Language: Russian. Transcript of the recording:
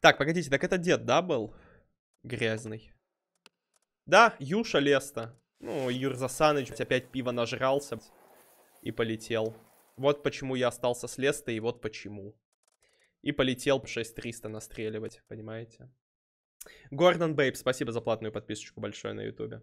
Так, погодите, так это дед, да, был? Грязный. Да, Юша Леста. Ну, Юрза Саныч опять пиво нажрался и полетел. Вот почему я остался с Лестой, и вот почему. И полетел 6300 настреливать, понимаете? Гордон Бейб, спасибо за платную подписочку большое на ютубе.